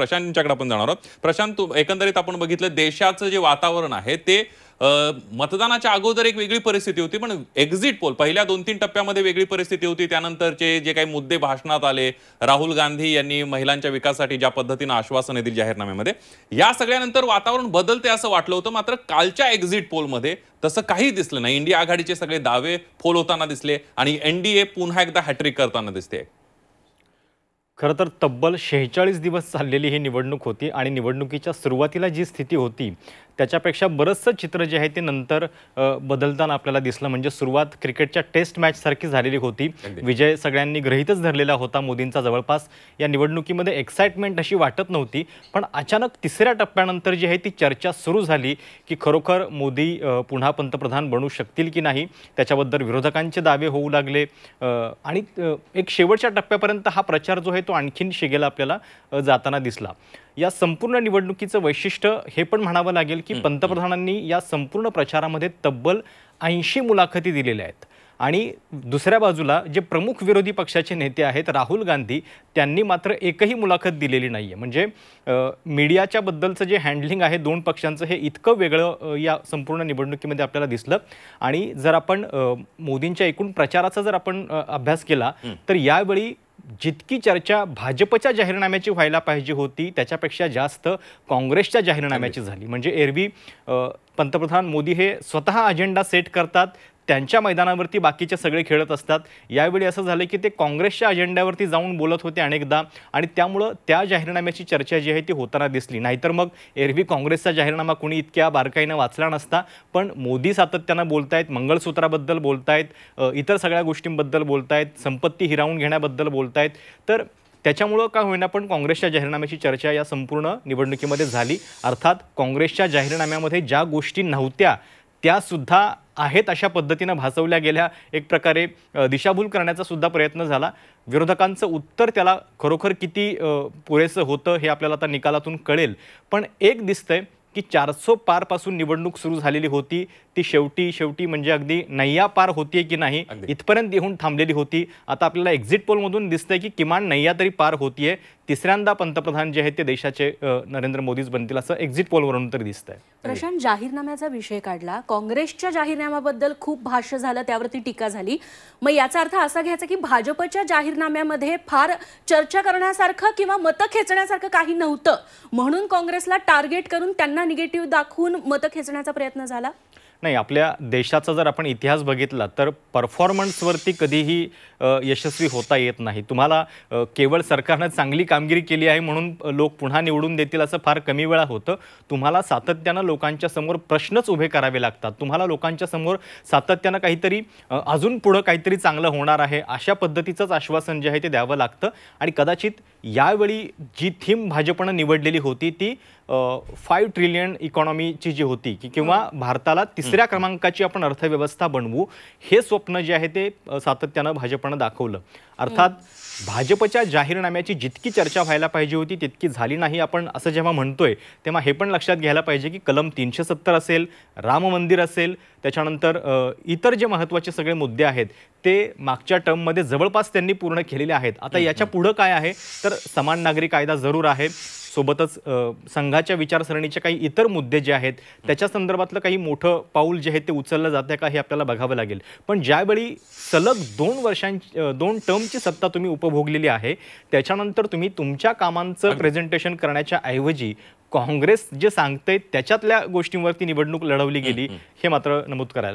प्रशांतच्याकडे आपण जाणार आहोत प्रशांत एकंदरीत आपण बघितलं देशाचं जे वातावरण आहे ते मतदानाच्या अगोदर एक वेगळी परिस्थिती होती पण एक्झिट पोल पहिल्या दोन तीन टप्प्यामध्ये वेगळी परिस्थिती होती त्यानंतरचे जे काही मुद्दे भाषणात आले राहुल गांधी यांनी महिलांच्या विकासासाठी ज्या पद्धतीनं आश्वासन दिली जाहीरनाम्यामध्ये या सगळ्यानंतर वातावरण बदलते असं वाटलं होतं मात्र कालच्या एक्झिट पोलमध्ये तसं काही दिसलं नाही इंडिया आघाडीचे सगळे दावे फोल होताना दिसले आणि एनडीए पुन्हा एकदा हॅट्रिक करताना दिसते खरं तर तब्बल शेहेचाळीस दिवस चाललेली ही निवडणूक होती आणि निवडणुकीच्या सुरुवातीला जी स्थिती होती त्याच्यापेक्षा बरंचसं चित्र जे आहे ते नंतर बदलताना आपल्याला दिसलं म्हणजे सुरुवात क्रिकेटच्या टेस्ट मॅचसारखी झालेली होती विजय सगळ्यांनी ग्रहितच धरलेला होता मोदींचा जवळपास या निवडणुकीमध्ये एक्साइटमेंट अशी वाटत नव्हती पण अचानक तिसऱ्या टप्प्यानंतर जी आहे ती चर्चा सुरू झाली की खरोखर मोदी पुन्हा पंतप्रधान बनू शकतील की नाही त्याच्याबद्दल विरोधकांचे दावे होऊ लागले आणि एक शेवटच्या टप्प्यापर्यंत हा प्रचार जो आहे तो आणखीन शिगेला आपल्याला जाताना दिसला या संपूर्ण निवडणुकीचं वैशिष्ट्य हे पण म्हणावं लागेल की पंतप्रधानांनी या संपूर्ण प्रचारामध्ये तब्बल ऐंशी मुलाखती दिलेल्या आहेत आणि दुसऱ्या बाजूला जे प्रमुख विरोधी पक्षाचे नेते आहेत राहुल गांधी त्यांनी मात्र एकही मुलाखत दिलेली नाही आहे म्हणजे मीडियाच्याबद्दलचं जे हँडलिंग आहे दोन पक्षांचं हे इतकं वेगळं या संपूर्ण निवडणुकीमध्ये आपल्याला दिसलं आणि जर आपण मोदींच्या एकूण प्रचाराचा जर आपण अभ्यास केला तर यावेळी जितकी चर्चा भाजपच्या जाहीरनाम्याची व्हायला पाहिजे होती त्याच्यापेक्षा जास्त काँग्रेसच्या जाहीरनाम्याची झाली म्हणजे एरवी पंतप्रधान मोदी हे स्वतः अजेंडा सेट करतात त्यांच्या मैदानावरती बाकीचे सगळे खेळत असतात यावेळी असं झालं की ते काँग्रेसच्या अजेंड्यावरती जाऊन बोलत होते अनेकदा आणि त्यामुळं त्या जाहीरनाम्याची चर्चा जी आहे ती होताना दिसली नाहीतर मग एरवी काँग्रेसचा जाहीरनामा कोणी इतक्या बारकाईनं वाचला नसता पण मोदी सातत्यानं बोलतायत मंगळसूत्राबद्दल बोलतायत इतर सगळ्या गोष्टींबद्दल बोलतायत संपत्ती हिरावून घेण्याबद्दल बोलतायत तर त्याच्यामुळं का होईना पण काँग्रेसच्या जाहीरनाम्याची चर्चा या संपूर्ण निवडणुकीमध्ये झाली अर्थात काँग्रेसच्या जाहीरनाम्यामध्ये ज्या गोष्टी नव्हत्या त्यासुद्धा आहेत अशा पद्धतीनं भासवल्या गेल्या एक प्रकारे दिशाभूल करण्याचा सुद्धा प्रयत्न झाला विरोधकांचं उत्तर त्याला खरोखर किती पुरेसं होतं हे आपल्याला आता निकालातून कळेल पण एक दिसतंय की चारसो पारपासून निवडणूक सुरू झालेली होती ती शेवटी शेवटी म्हणजे अगदी नैया पार होतीये की नाही इथपर्यंत येऊन थांबलेली होती आता आपल्याला एक्झिट पोलमधून दिसतंय की किमान नैया तरी पार होतीये तिसऱ्यांदा पंतप्रधान जे आहेत ते देशाचे नरेंद्र मोदीच बनतील असं एक्झिट पोलवरून तर दिसतंय प्रशांत जाहीरनाम्याचा विषय काढला काँग्रेसच्या जाहीरनाम्याबद्दल खूप भाष्य झालं त्यावरती टीका झाली मग याचा अर्थ असा घ्यायचा की भाजपच्या जाहीरनाम्यामध्ये फार चर्चा करण्यासारखं किंवा मतं खेचण्यासारखं काही नव्हतं म्हणून काँग्रेसला टार्गेट करून त्यांना त्यांना निगेटिव्ह दाखवून मतं खेचण्याचा प्रयत्न झाला नाही आपल्या देशाचा जर आपण इतिहास बघितला तर परफॉर्मन्सवरती कधीही यशस्वी होता येत नाही तुम्हाला केवळ सरकारनं चांगली कामगिरी केली आहे म्हणून लोक पुन्हा निवडून देतील असं फार कमी वेळा होतं तुम्हाला सातत्यानं लोकांच्या समोर प्रश्नच उभे करावे लागतात तुम्हाला लोकांच्या समोर सातत्यानं काहीतरी अजून पुढं काहीतरी चांगलं होणार आहे अशा पद्धतीचंच आश्वासन जे आहे ते द्यावं लागतं आणि कदाचित यावेळी जी थीम भाजपनं निवडलेली होती ती फाईव्ह ट्रिलियन इकॉनॉमीची जी होती की किंवा भारताला तिसऱ्या क्रमांकाची आपण अर्थव्यवस्था बनवू हे स्वप्न जे आहे ते सातत्यानं भाजपनं दाखवलं अर्थात भाजपच्या जाहीरनाम्याची जितकी चर्चा व्हायला पाहिजे होती तितकी झाली नाही आपण असं जेव्हा म्हणतोय तेव्हा हे पण लक्षात घ्यायला पाहिजे की कलम तीनशे सत्तर असेल राम मंदिर असेल त्याच्यानंतर इतर जे महत्त्वाचे सगळे मुद्दे आहेत ते मागच्या टर्ममध्ये जवळपास त्यांनी पूर्ण केलेले आहेत आता याच्या पुढं काय आहे तर समान नागरी कायदा जरूर आहे सोबतच संघाच्या विचारसरणीचे काही इतर मुद्दे जे आहेत त्याच्या संदर्भातलं काही मोठं पाऊल जे आहे ते उचललं जातं का हे आपल्याला बघावं लागेल पण ज्यावेळी सलग दोन वर्षांची दोन टर्मची सत्ता तुम्ही उपभोगलेली आहे त्याच्यानंतर तुम्ही तुमच्या कामांचं प्रेझेंटेशन करण्याच्या ऐवजी काँग्रेस जे सांगते त्याच्यातल्या गोष्टींवरती निवडणूक लढवली गेली हे मात्र नमूद करायला